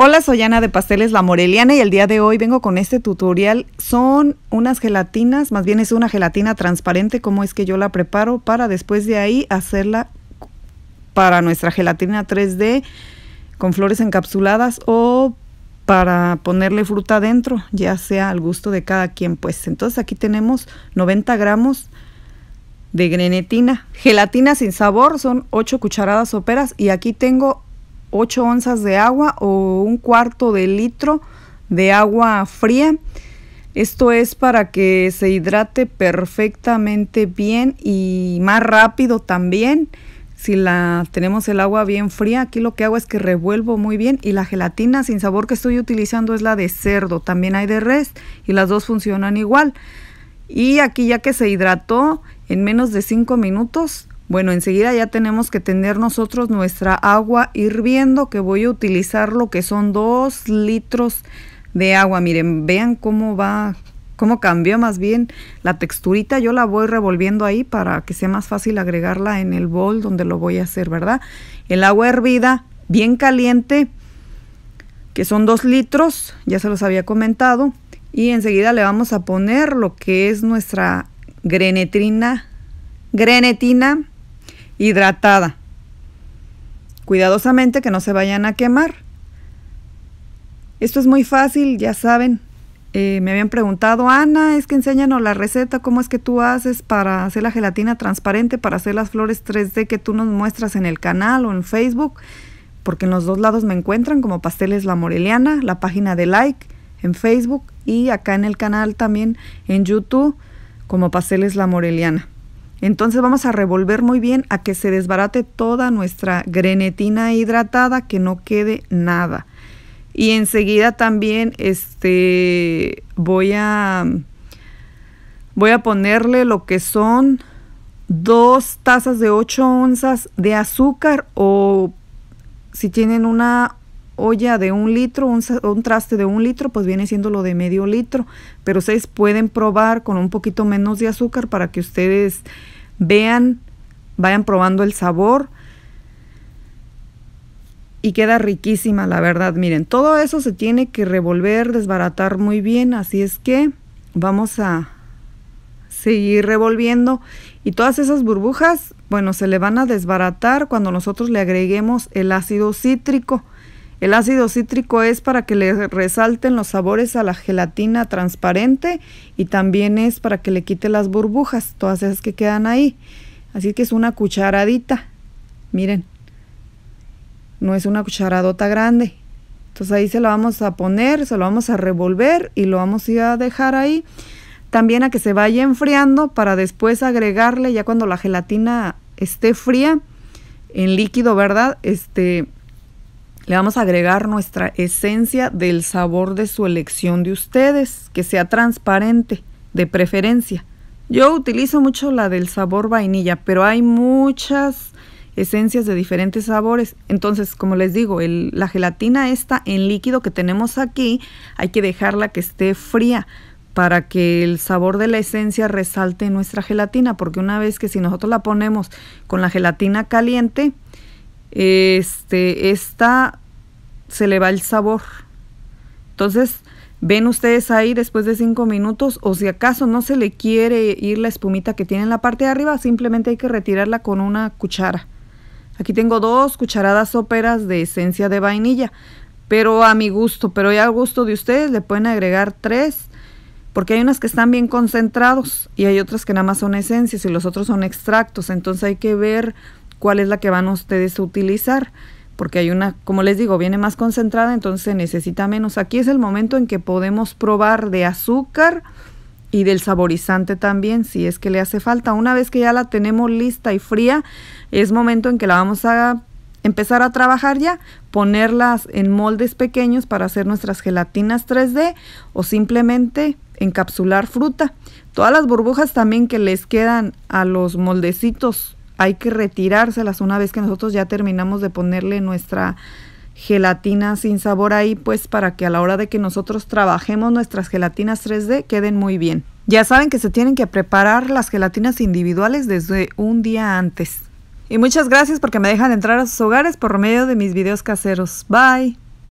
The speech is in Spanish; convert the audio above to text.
Hola, soy Ana de Pasteles La Moreliana y el día de hoy vengo con este tutorial. Son unas gelatinas, más bien es una gelatina transparente, como es que yo la preparo para después de ahí hacerla para nuestra gelatina 3D con flores encapsuladas o para ponerle fruta adentro, ya sea al gusto de cada quien. Pues entonces aquí tenemos 90 gramos de grenetina. Gelatina sin sabor son 8 cucharadas soperas y aquí tengo 8 onzas de agua o un cuarto de litro de agua fría. Esto es para que se hidrate perfectamente bien y más rápido también. Si la tenemos el agua bien fría, aquí lo que hago es que revuelvo muy bien y la gelatina sin sabor que estoy utilizando es la de cerdo, también hay de res y las dos funcionan igual. Y aquí ya que se hidrató en menos de 5 minutos, bueno, enseguida ya tenemos que tener nosotros nuestra agua hirviendo, que voy a utilizar lo que son dos litros de agua. Miren, vean cómo va, cómo cambió más bien la texturita. Yo la voy revolviendo ahí para que sea más fácil agregarla en el bol donde lo voy a hacer, ¿verdad? El agua hervida, bien caliente, que son dos litros, ya se los había comentado. Y enseguida le vamos a poner lo que es nuestra grenetrina, grenetina hidratada. Cuidadosamente que no se vayan a quemar. Esto es muy fácil, ya saben. Eh, me habían preguntado, Ana, es que enséñanos la receta, cómo es que tú haces para hacer la gelatina transparente, para hacer las flores 3D que tú nos muestras en el canal o en Facebook, porque en los dos lados me encuentran como Pasteles La Moreliana, la página de like en Facebook y acá en el canal también en YouTube como Pasteles La Moreliana. Entonces vamos a revolver muy bien a que se desbarate toda nuestra grenetina hidratada, que no quede nada. Y enseguida también este, voy, a, voy a ponerle lo que son dos tazas de 8 onzas de azúcar o si tienen una olla de un litro, un, traste de un litro, pues viene siendo lo de medio litro. Pero ustedes pueden probar con un poquito menos de azúcar para que ustedes vean, vayan probando el sabor. Y queda riquísima, la verdad. Miren, todo eso se tiene que revolver, desbaratar muy bien. Así es que vamos a seguir revolviendo. Y todas esas burbujas, bueno, se le van a desbaratar cuando nosotros le agreguemos el ácido cítrico. El ácido cítrico es para que le resalten los sabores a la gelatina transparente y también es para que le quite las burbujas, todas esas que quedan ahí. Así que es una cucharadita. Miren, no es una cucharadota grande. Entonces ahí se lo vamos a poner, se lo vamos a revolver y lo vamos a, ir a dejar ahí. También a que se vaya enfriando para después agregarle ya cuando la gelatina esté fría en líquido, ¿verdad? Este, le vamos a agregar nuestra esencia del sabor de su elección de ustedes, que sea transparente, de preferencia. Yo utilizo mucho la del sabor vainilla, pero hay muchas esencias de diferentes sabores. Entonces, como les digo, la gelatina esta en líquido que tenemos aquí, hay que dejarla que esté fría para que el sabor de la esencia resalte en nuestra gelatina, porque una vez que si nosotros la ponemos con la gelatina caliente, este, esta se le va el sabor. Entonces, ven ustedes ahí después de cinco minutos o si acaso no se le quiere ir la espumita que tiene en la parte de arriba, simplemente hay que retirarla con una cuchara. Aquí tengo dos cucharadas óperas de esencia de vainilla, pero a mi gusto, pero ya a gusto de ustedes le pueden agregar tres, porque hay unas que están bien concentrados y hay otras que nada más son esencias y los otros son extractos, entonces hay que ver cuál es la que van ustedes a utilizar, porque hay una, como les digo, viene más concentrada, entonces necesita menos. Aquí es el momento en que podemos probar de azúcar y del saborizante también, si es que le hace falta. Una vez que ya la tenemos lista y fría, es momento en que la vamos a empezar a trabajar ya, ponerlas en moldes pequeños para hacer nuestras gelatinas 3D o simplemente encapsular fruta. Todas las burbujas también que les quedan a los moldecitos hay que retirárselas una vez que nosotros ya terminamos de ponerle nuestra gelatina sin sabor ahí, pues para que a la hora de que nosotros trabajemos nuestras gelatinas 3D queden muy bien. Ya saben que se tienen que preparar las gelatinas individuales desde un día antes. Y muchas gracias porque me dejan entrar a sus hogares por medio de mis videos caseros. Bye.